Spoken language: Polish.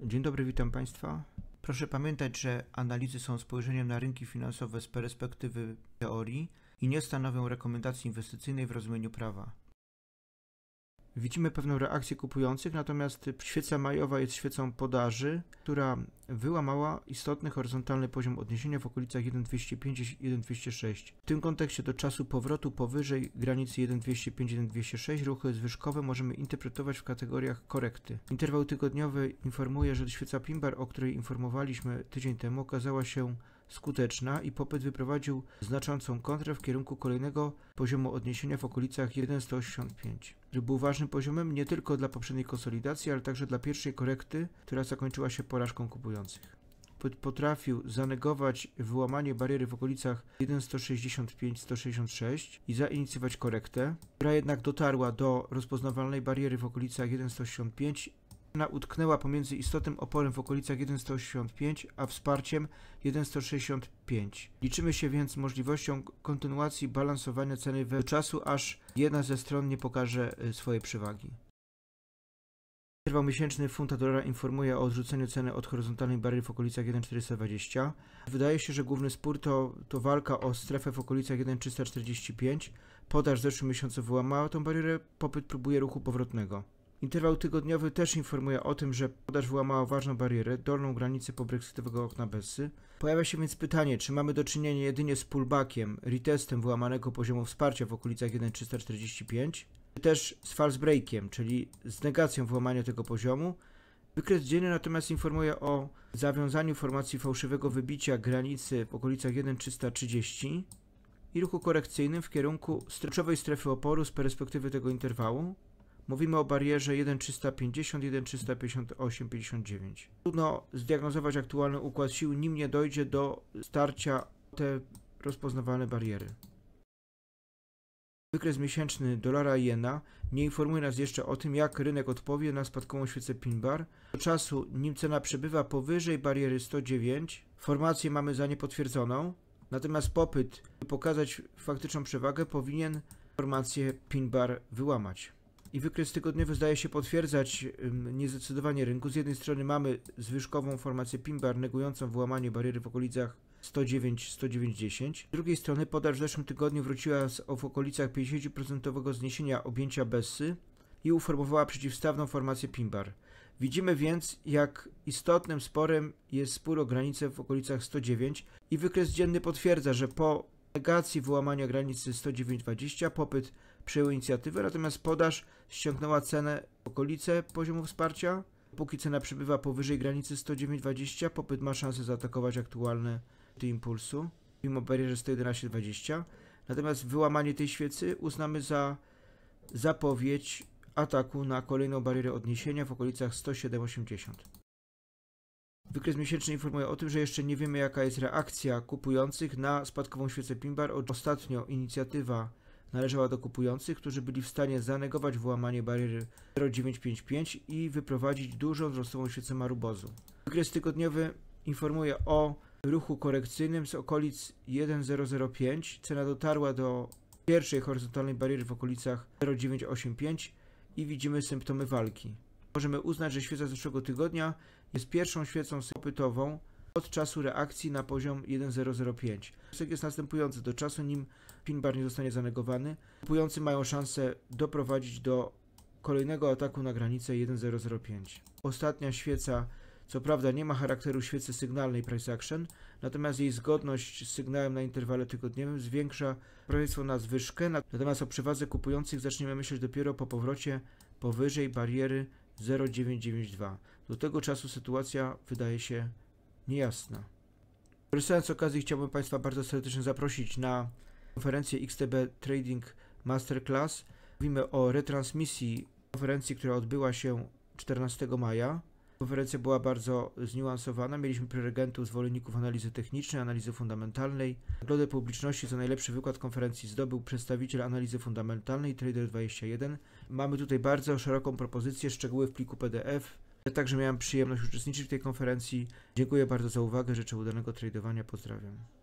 Dzień dobry, witam Państwa. Proszę pamiętać, że analizy są spojrzeniem na rynki finansowe z perspektywy teorii i nie stanowią rekomendacji inwestycyjnej w rozumieniu prawa widzimy pewną reakcję kupujących, natomiast świeca majowa jest świecą podaży, która wyłamała istotny horyzontalny poziom odniesienia w okolicach 1,205-1,206. W tym kontekście do czasu powrotu powyżej granicy 1,205-1,206 ruchy zwyżkowe możemy interpretować w kategoriach korekty. Interwał tygodniowy informuje, że świeca Pimbar, o której informowaliśmy tydzień temu, okazała się skuteczna i popyt wyprowadził znaczącą kontrę w kierunku kolejnego poziomu odniesienia w okolicach 1,185, który był ważnym poziomem nie tylko dla poprzedniej konsolidacji, ale także dla pierwszej korekty, która zakończyła się porażką kupujących. Popyt potrafił zanegować wyłamanie bariery w okolicach 1,165-166 i zainicjować korektę, która jednak dotarła do rozpoznawalnej bariery w okolicach 1185. Następna utknęła pomiędzy istotnym oporem w okolicach 1,185, a wsparciem 1,165. Liczymy się więc możliwością kontynuacji balansowania ceny we czasu, aż jedna ze stron nie pokaże y, swojej przewagi. Interwał miesięczny funta dolara informuje o odrzuceniu ceny od horyzontalnej bariery w okolicach 1,420. Wydaje się, że główny spór to, to walka o strefę w okolicach 1,345. Podaż w zeszłym miesiącu wyłamała tą barierę, popyt próbuje ruchu powrotnego. Interwał tygodniowy też informuje o tym, że podaż wyłamała ważną barierę, dolną granicę pobrexitowego okna Bessy. Pojawia się więc pytanie, czy mamy do czynienia jedynie z pullbackiem, retestem wyłamanego poziomu wsparcia w okolicach 1.345, czy też z false breakiem, czyli z negacją wyłamania tego poziomu. Wykres dzienny natomiast informuje o zawiązaniu formacji fałszywego wybicia granicy w okolicach 1.330 i ruchu korekcyjnym w kierunku strefy oporu z perspektywy tego interwału. Mówimy o barierze 1350, 1358, 59. Trudno zdiagnozować aktualny układ sił, nim nie dojdzie do starcia te rozpoznawalne bariery. Wykres miesięczny dolara i jena nie informuje nas jeszcze o tym, jak rynek odpowie na spadkową świecę PINBAR. Do czasu, nim cena przebywa powyżej bariery 109, formację mamy za niepotwierdzoną, natomiast popyt, by pokazać faktyczną przewagę, powinien formację PINBAR wyłamać i wykres tygodniowy zdaje się potwierdzać niezdecydowanie rynku. Z jednej strony mamy zwyżkową formację PIMBAR negującą włamanie bariery w okolicach 109-190. Z drugiej strony podaż w zeszłym tygodniu wróciła z, w okolicach 50% zniesienia objęcia BESY i uformowała przeciwstawną formację PIMBAR. Widzimy więc, jak istotnym sporem jest spór o granicę w okolicach 109 i wykres dzienny potwierdza, że po negacji wyłamania granicy 109,20 popyt przejął inicjatywę, natomiast podaż ściągnęła cenę w okolice poziomu wsparcia. Póki cena przebywa powyżej granicy 109,20, popyt ma szansę zaatakować aktualne ty impulsu, mimo barierze 111,20. Natomiast wyłamanie tej świecy uznamy za zapowiedź ataku na kolejną barierę odniesienia w okolicach 107,80. Wykres miesięczny informuje o tym, że jeszcze nie wiemy jaka jest reakcja kupujących na spadkową świecę Pimbar. Ostatnio inicjatywa należała do kupujących, którzy byli w stanie zanegować włamanie bariery 0955 i wyprowadzić dużą wzrostową świecę Marubozu. Wykres tygodniowy informuje o ruchu korekcyjnym z okolic 1005. Cena dotarła do pierwszej horyzontalnej bariery w okolicach 0985 i widzimy symptomy walki możemy uznać, że świeca z zeszłego tygodnia jest pierwszą świecą kopytową od czasu reakcji na poziom 1005. Wniosek jest następujący. Do czasu, nim pin bar nie zostanie zanegowany, kupujący mają szansę doprowadzić do kolejnego ataku na granicę 1005. Ostatnia świeca co prawda nie ma charakteru świecy sygnalnej price action, natomiast jej zgodność z sygnałem na interwale tygodniowym zwiększa prawieństwo na zwyżkę, natomiast o przewadze kupujących zaczniemy myśleć dopiero po powrocie powyżej bariery 0992. Do tego czasu sytuacja wydaje się niejasna. Korzystając z okazji chciałbym Państwa bardzo serdecznie zaprosić na konferencję XTB Trading Masterclass. Mówimy o retransmisji konferencji, która odbyła się 14 maja. Konferencja była bardzo zniuansowana. Mieliśmy prelegentów, zwolenników analizy technicznej, analizy fundamentalnej. Nagrodę publiczności za najlepszy wykład konferencji zdobył przedstawiciel analizy fundamentalnej Trader21. Mamy tutaj bardzo szeroką propozycję, szczegóły w pliku PDF. Ja także miałem przyjemność uczestniczyć w tej konferencji. Dziękuję bardzo za uwagę, życzę udanego tradowania, pozdrawiam.